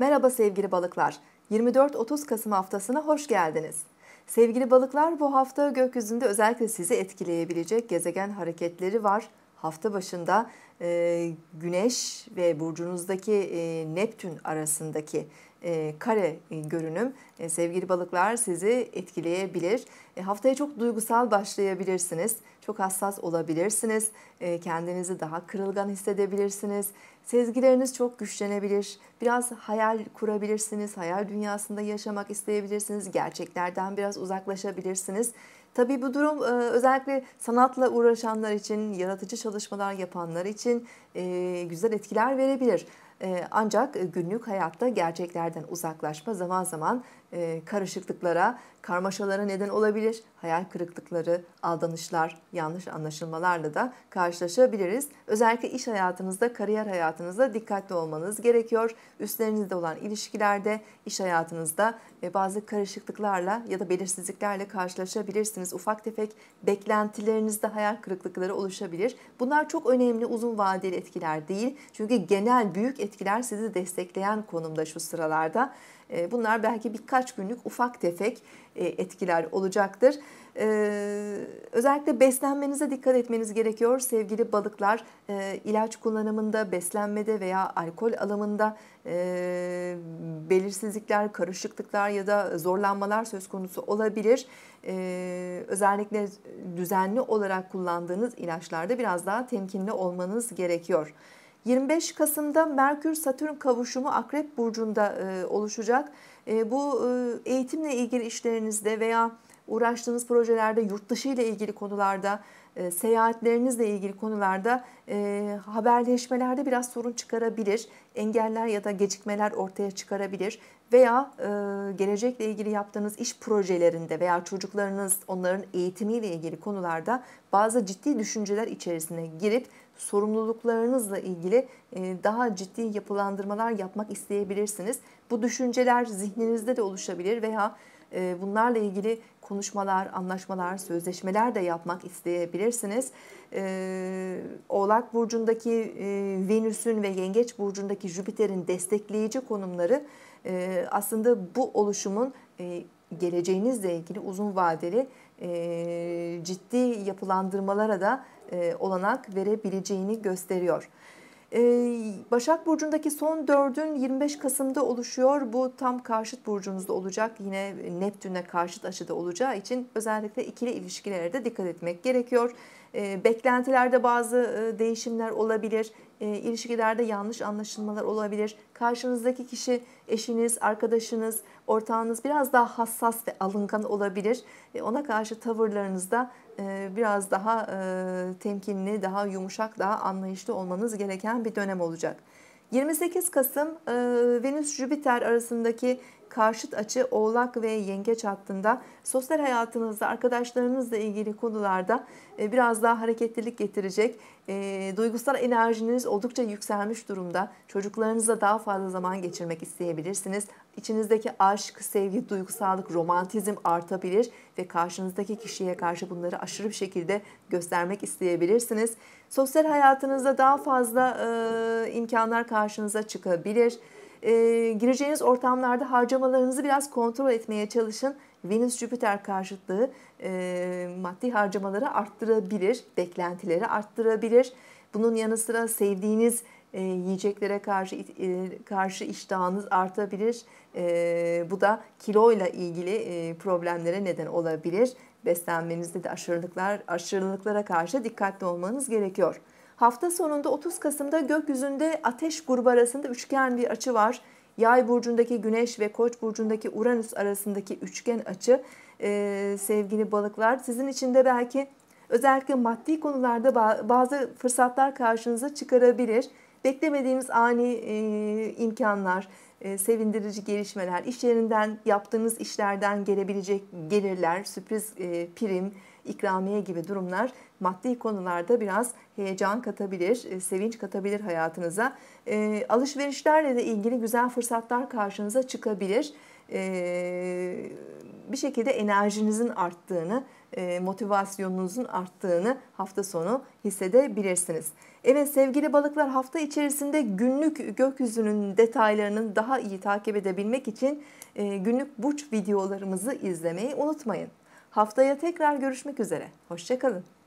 Merhaba sevgili balıklar. 24-30 Kasım haftasına hoş geldiniz. Sevgili balıklar bu hafta gökyüzünde özellikle sizi etkileyebilecek gezegen hareketleri var. Hafta başında e, Güneş ve burcunuzdaki e, Neptün arasındaki e, kare e, görünüm e, sevgili balıklar sizi etkileyebilir. E, haftaya çok duygusal başlayabilirsiniz. Çok hassas olabilirsiniz. E, kendinizi daha kırılgan hissedebilirsiniz. Sezgileriniz çok güçlenebilir. Biraz hayal kurabilirsiniz. Hayal dünyasında yaşamak isteyebilirsiniz. Gerçeklerden biraz uzaklaşabilirsiniz. Tabii bu durum e, özellikle sanatla uğraşanlar için, yaratıcı çalışmalar yapanlar için için e, güzel etkiler verebilir. E, ancak günlük hayatta gerçeklerden uzaklaşma zaman zaman e, karışıklıklara, karmaşalara neden olabilir hayal kırıklıkları, aldanışlar, yanlış anlaşılmalarla da karşılaşabiliriz. Özellikle iş hayatınızda, kariyer hayatınızda dikkatli olmanız gerekiyor. Üstlerinizde olan ilişkilerde, iş hayatınızda e, bazı karışıklıklarla ya da belirsizliklerle karşılaşabilirsiniz. Ufak tefek beklentilerinizde hayal kırıklıkları oluşabilir. Bunlar çok önemli uzun vadeli etkiler değil. Çünkü genel büyük etkiler sizi destekleyen konumda şu sıralarda. E, bunlar belki birkaç günlük ufak tefek e, etkiler olacaktır. Ee, özellikle beslenmenize dikkat etmeniz gerekiyor sevgili balıklar. E, ilaç kullanımında, beslenmede veya alkol alımında e, belirsizlikler, karışıklıklar ya da zorlanmalar söz konusu olabilir. E, özellikle düzenli olarak kullandığınız ilaçlarda biraz daha temkinli olmanız gerekiyor. 25 Kasım'da Merkür-Satürn kavuşumu Akrep Burcu'nda e, oluşacak. E, bu e, eğitimle ilgili işlerinizde veya uğraştığınız projelerde, yurt dışı ile ilgili konularda, e, seyahatlerinizle ilgili konularda e, haberleşmelerde biraz sorun çıkarabilir. Engeller ya da gecikmeler ortaya çıkarabilir. Veya e, gelecekle ilgili yaptığınız iş projelerinde veya çocuklarınız onların eğitimiyle ilgili konularda bazı ciddi düşünceler içerisine girip sorumluluklarınızla ilgili e, daha ciddi yapılandırmalar yapmak isteyebilirsiniz. Bu düşünceler zihninizde de oluşabilir veya ee, bunlarla ilgili konuşmalar, anlaşmalar, sözleşmeler de yapmak isteyebilirsiniz. Ee, Oğlak Burcu'ndaki e, Venüs'ün ve Yengeç Burcu'ndaki Jüpiter'in destekleyici konumları e, aslında bu oluşumun e, geleceğinizle ilgili uzun vadeli ciddi yapılandırmalara da olanak verebileceğini gösteriyor. Ee, Başak Burcu'ndaki son dördün 25 Kasım'da oluşuyor. Bu tam karşıt burcunuzda olacak. Yine Neptün'e karşıt açıda olacağı için özellikle ikili ilişkilere de dikkat etmek gerekiyor. Ee, beklentilerde bazı e, değişimler olabilir, ee, ilişkilerde yanlış anlaşılmalar olabilir. Karşınızdaki kişi eşiniz, arkadaşınız, ortağınız biraz daha hassas ve alıngan olabilir. Ee, ona karşı tavırlarınızda e, biraz daha e, temkinli, daha yumuşak, daha anlayışlı olmanız gereken bir dönem olacak. 28 Kasım Venüs-Jüpiter arasındaki karşıt açı oğlak ve yengeç hattında sosyal hayatınızda arkadaşlarınızla ilgili konularda e, biraz daha hareketlilik getirecek. E, duygusal enerjiniz oldukça yükselmiş durumda. Çocuklarınızla daha fazla zaman geçirmek isteyebilirsiniz. İçinizdeki aşk, sevgi, duygusallık, romantizm artabilir ve karşınızdaki kişiye karşı bunları aşırı bir şekilde göstermek isteyebilirsiniz. Sosyal hayatınızda daha fazla e, imkanlar karşınıza çıkabilir e, gireceğiniz ortamlarda harcamalarınızı biraz kontrol etmeye çalışın. Venüs-Jüpiter karşıtlığı e, maddi harcamaları arttırabilir, beklentileri arttırabilir. Bunun yanı sıra sevdiğiniz e, yiyeceklere karşı e, karşı iştahınız artabilir. E, bu da kiloyla ilgili e, problemlere neden olabilir. Beslenmenizde de aşırılıklar aşırılıklara karşı dikkatli olmanız gerekiyor. Hafta sonunda 30 Kasım'da gökyüzünde ateş grubu arasında üçgen bir açı var. Yay burcundaki Güneş ve Koç burcundaki Uranüs arasındaki üçgen açı e, sevgili balıklar sizin için de belki özellikle maddi konularda bazı fırsatlar karşınıza çıkarabilir. Beklemediğiniz ani e, imkanlar, e, sevindirici gelişmeler, iş yerinden yaptığınız işlerden gelebilecek gelirler, sürpriz e, prim, ikramiye gibi durumlar maddi konularda biraz heyecan katabilir, e, sevinç katabilir hayatınıza. E, alışverişlerle de ilgili güzel fırsatlar karşınıza çıkabilir. E, bir şekilde enerjinizin arttığını, motivasyonunuzun arttığını hafta sonu hissedebilirsiniz. Evet sevgili balıklar hafta içerisinde günlük gökyüzünün detaylarının daha iyi takip edebilmek için günlük burç videolarımızı izlemeyi unutmayın. Haftaya tekrar görüşmek üzere. Hoşçakalın.